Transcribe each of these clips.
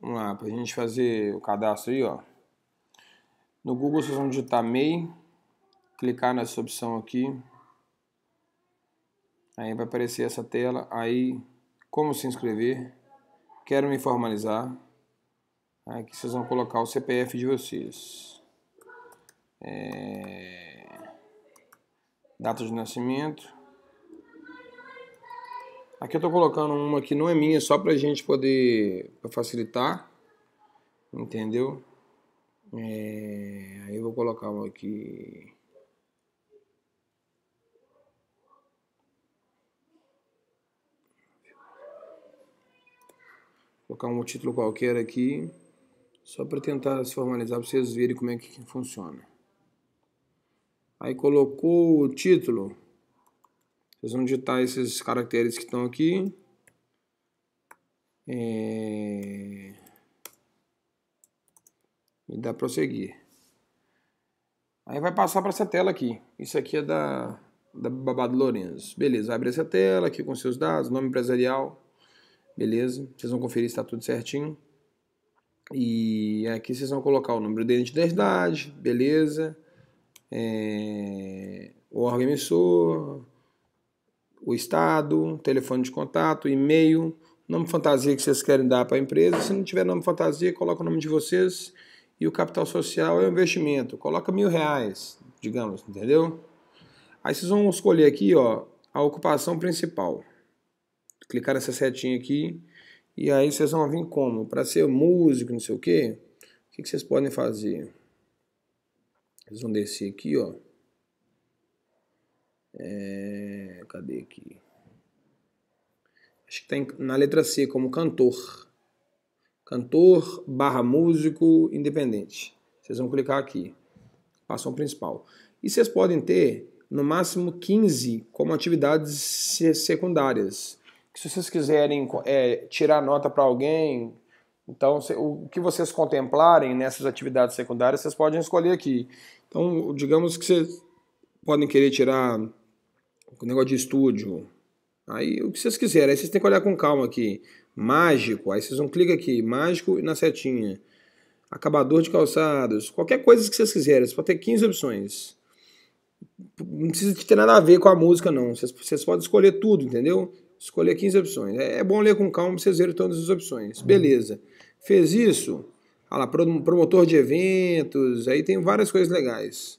Vamos lá, para a gente fazer o cadastro aí, ó. No Google vocês vão digitar MEI, clicar nessa opção aqui. Aí vai aparecer essa tela, aí como se inscrever, quero me formalizar. Aqui vocês vão colocar o CPF de vocês. É... Data de nascimento. Aqui eu estou colocando uma que não é minha, só para a gente poder pra facilitar, entendeu? É, aí eu vou colocar uma aqui. Vou colocar um título qualquer aqui, só para tentar se formalizar, para vocês verem como é que funciona. Aí colocou o título. Vocês vão digitar esses caracteres que estão aqui. É... E dá prosseguir. Aí vai passar para essa tela aqui. Isso aqui é da, da Babado Lourenço. Beleza, abre essa tela aqui com seus dados, nome empresarial. Beleza, vocês vão conferir se está tudo certinho. E aqui vocês vão colocar o número de identidade, beleza. É... O órgão emissor, o estado, telefone de contato, e-mail, nome fantasia que vocês querem dar para a empresa. Se não tiver nome fantasia, coloca o nome de vocês e o capital social é o investimento. Coloca mil reais, digamos, entendeu? Aí vocês vão escolher aqui, ó, a ocupação principal. Clicar nessa setinha aqui e aí vocês vão vir como? Para ser músico, não sei o quê, o que, que vocês podem fazer? Vocês vão descer aqui, ó. É, cadê aqui? Acho que tem tá na letra C como cantor. Cantor barra músico independente. Vocês vão clicar aqui. Passam principal. E vocês podem ter no máximo 15 como atividades secundárias. Se vocês quiserem é, tirar nota para alguém, então o que vocês contemplarem nessas atividades secundárias, vocês podem escolher aqui. Então, digamos que vocês podem querer tirar o negócio de estúdio. Aí o que vocês quiserem. Aí vocês têm que olhar com calma aqui. Mágico. Aí vocês vão clicar aqui. Mágico e na setinha. Acabador de calçados. Qualquer coisa que vocês quiserem. Vocês podem ter 15 opções. Não precisa ter nada a ver com a música, não. Vocês, vocês podem escolher tudo, entendeu? Escolher 15 opções. É, é bom ler com calma pra vocês verem todas as opções. Beleza. Fez isso? Olha lá, promotor de eventos. Aí tem várias coisas legais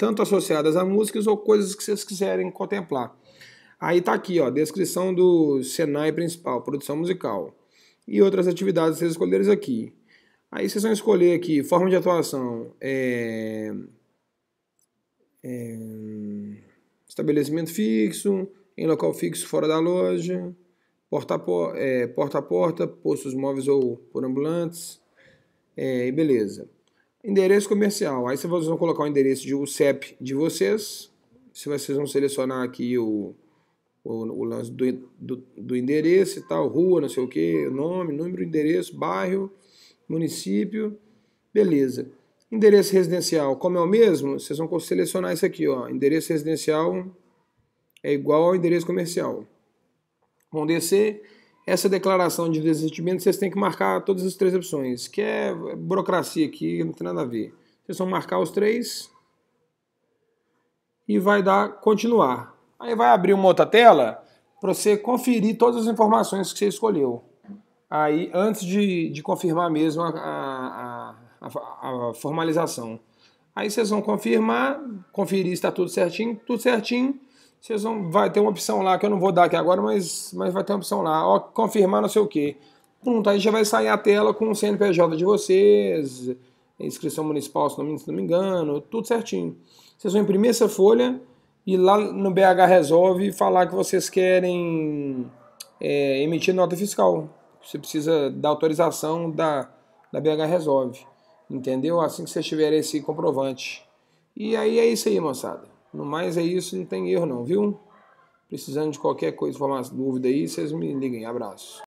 tanto associadas a músicas ou coisas que vocês quiserem contemplar. Aí tá aqui, ó, descrição do Senai principal, produção musical. E outras atividades vocês escolherem aqui. Aí vocês vão escolher aqui, forma de atuação, é... É... estabelecimento fixo, em local fixo fora da loja, porta a, por... é, porta, a porta, postos móveis ou por ambulantes, é, e beleza. Endereço comercial. Aí vocês vão colocar o endereço de CEP de vocês. Se vocês vão selecionar aqui o, o, o lance do, do, do, endereço e tal, rua, não sei o que, nome, número, endereço, bairro, município. Beleza. Endereço residencial, como é o mesmo, vocês vão selecionar isso aqui, ó. Endereço residencial é igual ao endereço comercial. Vão descer essa declaração de desistimento vocês têm que marcar todas as três opções, que é burocracia aqui, não tem nada a ver. Vocês vão marcar os três e vai dar continuar. Aí vai abrir uma outra tela para você conferir todas as informações que você escolheu. Aí, antes de, de confirmar mesmo a, a, a, a formalização. Aí vocês vão confirmar, conferir se está tudo certinho, tudo certinho vocês vão, vai ter uma opção lá que eu não vou dar aqui agora, mas, mas vai ter uma opção lá. Ó, confirmar não sei o que. Pronto, aí já vai sair a tela com o CNPJ de vocês, inscrição municipal, se não, se não me engano, tudo certinho. Vocês vão imprimir essa folha e lá no BH Resolve falar que vocês querem é, emitir nota fiscal. Você precisa da autorização da, da BH Resolve. Entendeu? Assim que vocês tiverem esse comprovante. E aí é isso aí, moçada. No mais é isso, não tem erro não, viu? Precisando de qualquer coisa, mais dúvida aí, vocês me liguem. Abraço.